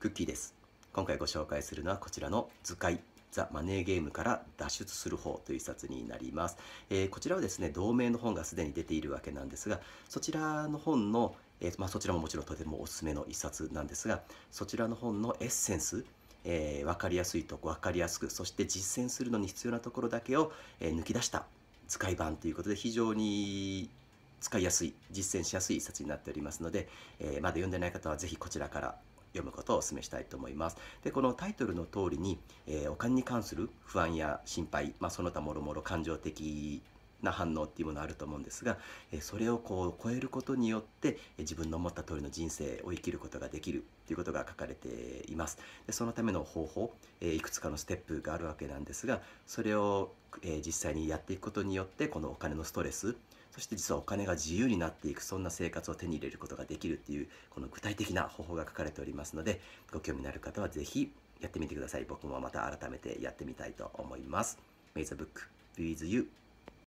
クッキーです今回ご紹介するのはこちらの図解ザ・マネーゲームから脱出する方という冊になります、えー、こちらはですね同名の本がすでに出ているわけなんですがそちらの本の、えー、まあ、そちらももちろんとてもおすすめの一冊なんですがそちらの本のエッセンスえー、分かりやすいとこ分かりやすくそして実践するのに必要なところだけを、え抜き出した使い版ということで非常に使いやすい実践しやすい一冊になっておりますので、えー、まだ読んでない方は是非こちらから読むことをお勧めしたいと思います。で、このタイトルの通りに、えー、お金に関する不安や心配、まあ、その他もろもろ感情的な反応っていうものあると思うんですがそれをこう超えることによって自分の思った通りの人生を生きることができるということが書かれていますでそのための方法いくつかのステップがあるわけなんですがそれを実際にやっていくことによってこのお金のストレスそして実はお金が自由になっていくそんな生活を手に入れることができるっていうこの具体的な方法が書かれておりますのでご興味のある方は是非やってみてください僕もまた改めてやってみたいと思いますメイ y ブック with you